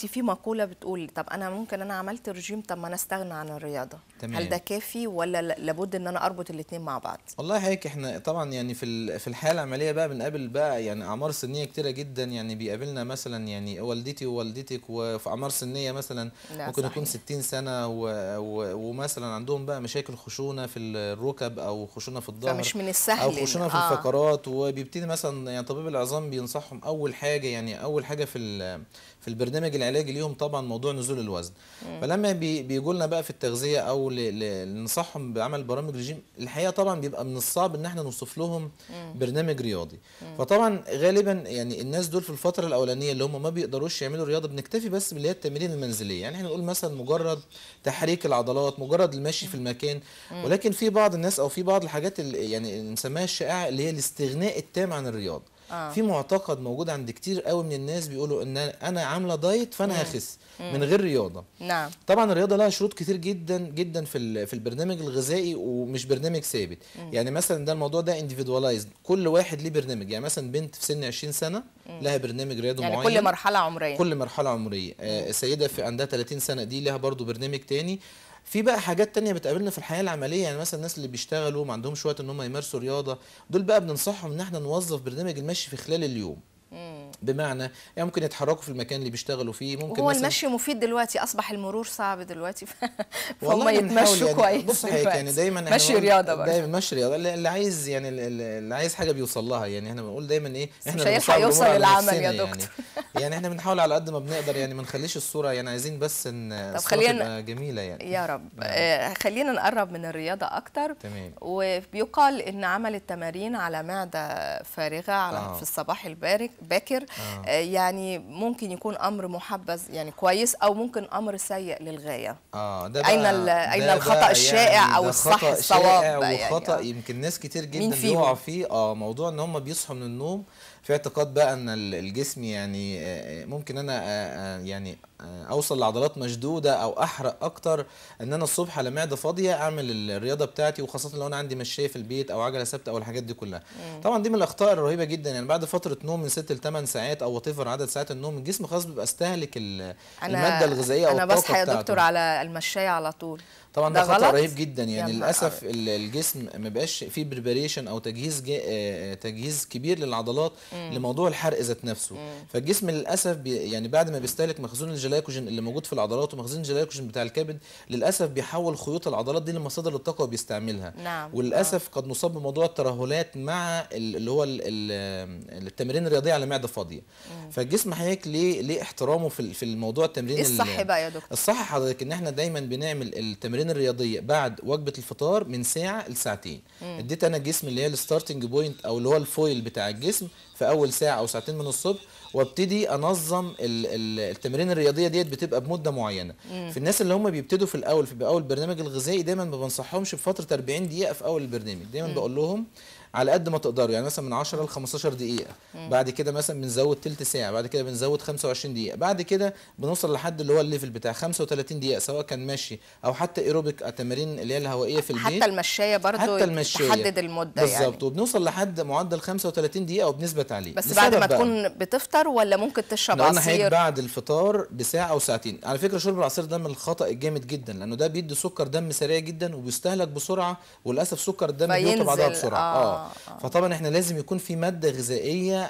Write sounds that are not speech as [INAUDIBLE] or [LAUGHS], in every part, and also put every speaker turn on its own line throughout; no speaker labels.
في مقولة بتقول طب أنا ممكن أنا عملت رجيم طب ما أنا أستغنى عن الرياضة تمام. هل ده كافي ولا لابد إن أنا أربط الاثنين مع بعض؟
والله هيك إحنا طبعا يعني في في الحالة العملية بقى بنقابل بقى يعني أعمار سنية كتيرة جدا يعني بيقابلنا مثلا يعني والدتي ووالدتك وفي أعمار سنية مثلا ممكن صحيح. يكون 60 سنة و و ومثلا عندهم بقى مشاكل خشونة في الركب أو خشونة في الظهر فمش من السهل أو خشونة في آه. الفقرات وبيبتدي مثلا يعني طبيب العظام بينصحهم أول حاجة يعني أول حاجة في في البرنامج العلاج ليهم طبعا موضوع نزول الوزن مم. فلما بي بيجوا لنا بقى في التغذيه او ننصحهم بعمل برامج رجيم الحقيقه طبعا بيبقى من الصعب ان احنا نوصف لهم مم. برنامج رياضي مم. فطبعا غالبا يعني الناس دول في الفتره الاولانيه اللي هم ما بيقدروش يعملوا رياضه بنكتفي بس باللي هي التمارين المنزليه يعني احنا نقول مثلا مجرد تحريك العضلات مجرد المشي في المكان ولكن في بعض الناس او في بعض الحاجات اللي يعني نسميها الشائعه اللي هي الاستغناء التام عن الرياضه آه. في معتقد موجود عند كتير قوي من الناس بيقولوا ان انا عامله دايت فانا هخس من غير رياضه نعم طبعا الرياضه لها شروط كتير جدا جدا في في البرنامج الغذائي ومش برنامج ثابت مم. يعني مثلا ده الموضوع ده انديفيدوالايزد كل واحد ليه برنامج يعني مثلا بنت في سن 20 سنه مم. لها برنامج رياضي يعني معين كل
مرحله عمريه كل
مرحله عمريه آه سيده في عندها 30 سنه دي لها برضو برنامج تاني في بقى حاجات تانية بتقابلنا في الحياه العمليه يعني مثلا الناس اللي بيشتغلوا ما عندهمش وقت ان هم يمارسوا رياضه دول بقى بننصحهم ان احنا نوظف برنامج المشي في خلال اليوم بمعنى يعني ممكن يتحركوا في المكان اللي بيشتغلوا فيه ممكن هو المشي
مفيد دلوقتي اصبح المرور صعب دلوقتي فهم يعني، يتمشوا يعني كويس بص حضرتك يعني دايما مشي يعني رياضه بقى دايما
مشي رياضه اللي عايز يعني اللي عايز حاجه بيوصل لها يعني احنا بنقول دايما ايه احنا مش هيلحق يوصل للعمل يا يعني. دكتور يعني [LAUGHS] يعني احنا بنحاول على قد ما بنقدر يعني ما نخليش الصوره يعني عايزين بس ان الصوره خلينا جميله يعني يا رب نعم. آه
خلينا نقرب من الرياضه اكتر تمام وبيقال ان عمل التمارين على معده فارغه على آه. في الصباح البارك باكر آه. آه يعني ممكن يكون امر محبذ يعني كويس او ممكن امر سيء للغايه
اه ده بقى اين اين الخطا يعني الشائع يعني او الصح الصواب يعني وخطا يعني يمكن ناس كتير جدا بيقعوا فيه اه موضوع ان هم بيصحوا من النوم في اعتقاد بقى ان الجسم يعني آه، آه، ممكن انا آه، يعني آه، اوصل لعضلات مشدوده او احرق اكتر ان انا الصبح على معده فاضيه اعمل الرياضه بتاعتي وخاصه لو انا عندي مشايه في البيت او عجله ثابته او الحاجات دي كلها مم. طبعا دي من الاخطاء الرهيبه جدا يعني بعد فتره نوم من 6 ل 8 ساعات او واتيفر عدد ساعات النوم الجسم خلاص بيبقى استهلك الماده الغذائيه او انا بصحى يا دكتور
على المشايه على طول طبعا ده, ده خطر رهيب جدا
يعني للاسف الجسم ما بقاش فيه بريباريشن او تجهيز آه، آه، تجهيز كبير للعضلات مم. لموضوع الحرق ذات نفسه مم. فالجسم للاسف يعني بعد ما بيستهلك مخزون الج الجلايكوجين اللي موجود في العضلات ومخزون الجلايكوجين بتاع الكبد للاسف بيحول خيوط العضلات دي لمصادر للطاقه وبيستعملها نعم. وللاسف آه. قد نصاب بموضوع الترهلات مع اللي هو التمارين الرياضيه على معده فاضيه فالجسم حضرتك ليه ليه احترامه في في الموضوع التمرين الصح بقى يا دكتور الصح حضرتك ان احنا دايما بنعمل التمارين الرياضيه بعد وجبه الفطار من ساعه لساعتين اديت انا الجسم اللي هي الستارتنج بوينت او اللي هو الفويل بتاع الجسم في اول ساعه او ساعتين من الصبح وابتدي انظم التمارين الرياضيه الرياضيه ديت بتبقى بمده معينه مم. في الناس اللي هم بيبتدوا في الاول في اول البرنامج الغذائي دايما ما بنصحهمش بفتره 40 دقيقه في اول البرنامج دايما بقول لهم على قد ما تقدروا يعني مثلا من 10 ل 15 دقيقه مم. بعد كده مثلا بنزود ثلث ساعه بعد كده بنزود 25 دقيقه بعد كده بنوصل لحد اللي هو الليفل بتاع 35 دقيقه سواء كان ماشي او حتى ايروبيك التمارين اللي هي الهوائيه في البيت حتى المشايه برضه حتى المشايه تحدد المده بالزبط. يعني بالظبط وبنوصل لحد معدل 35 دقيقه وبنثبت عليه بس بعد ما بقى. تكون
بتفطر ولا ممكن تشرب عصير
بعد الفطار بساعه او ساعتين على فكره شرب العصير ده من الخطا الجامد جدا لانه ده بيدي سكر دم سريع جدا وبيستهلك بسرعه وللاسف سكر الدم بيطلع بعدها بسرعه اه, آه. آه. فطبعا احنا لازم يكون في ماده غذائيه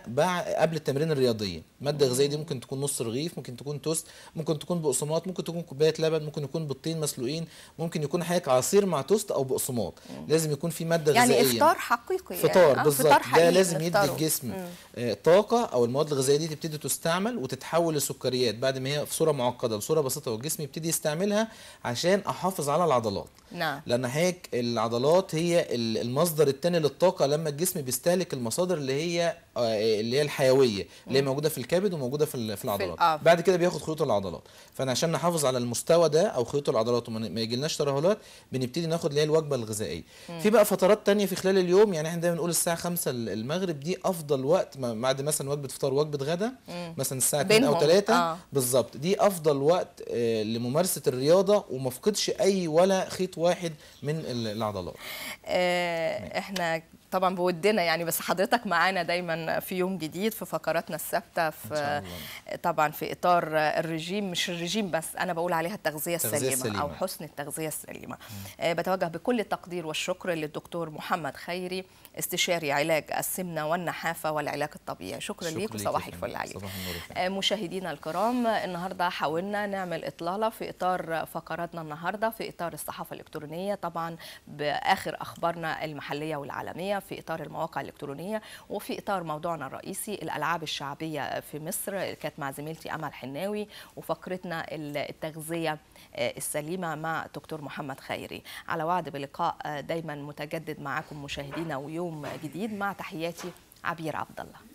قبل التمرين الرياضيه ماده غذائيه دي ممكن تكون نص رغيف ممكن تكون توست ممكن تكون بقسماط ممكن تكون كوبايه لبن ممكن يكون بيضتين مسلوقين ممكن يكون حضرتك عصير مع توست او بقسماط لازم يكون في ماده يعني غذائيه يعني افطار
حقيقي يعني. فطار آه. بالظبط ده لازم يدي الجسم
آه، طاقه او المواد الغذائيه دي تبتدي تستعمل وتتحول لسكريات بعد ما هي في صوره معقده بصوره بسيطه والجسم يبتدي يستعملها عشان احافظ على العضلات نعم لان حضرتك العضلات هي المصدر الثاني للطاقه لما الجسم بيستهلك المصادر اللي هي آه، اللي هي الحيويه اللي هي موجوده في الكبد وموجوده في في العضلات في آه. بعد كده بياخد خيوط العضلات فانا عشان نحافظ على المستوى ده او خيوط العضلات وما يجيلناش ترهلات بنبتدي ناخد اللي هي الوجبه الغذائيه مم. في بقى فترات تانية في خلال اليوم يعني احنا دايما بنقول الساعه 5 المغرب دي افضل وقت بعد مثلا وجبه فطار وجبه غدا مثلا الساعه 2 او 3 آه. بالظبط دي افضل وقت آه، لممارسه الرياضه وما افقدش اي ولا خيط واحد من العضلات
آه احنا طبعا بودنا يعني بس حضرتك معانا دايما في يوم جديد في فقراتنا الثابته في طبعا في اطار الرجيم مش الرجيم بس انا بقول عليها التغذيه السليمه, السليمة. او حسن التغذيه السليمه آه بتوجه بكل التقدير والشكر للدكتور محمد خيري استشاري علاج السمنه والنحافه والعلاج الطبيعي شكرا, شكرا ليك وصباح الفل عليك آه مشاهدينا الكرام النهارده حاولنا نعمل اطلاله في اطار فقراتنا النهارده في اطار الصحافه الالكترونيه طبعا باخر اخبارنا المحليه والعالميه في إطار المواقع الإلكترونية وفي إطار موضوعنا الرئيسي الألعاب الشعبية في مصر اللي كانت مع زميلتي أمل حناوي وفقرتنا التغذية آه، السليمة مع دكتور محمد خيري على وعد بلقاء آه، دايما متجدد معكم مشاهدينا ويوم جديد مع تحياتي عبير عبد الله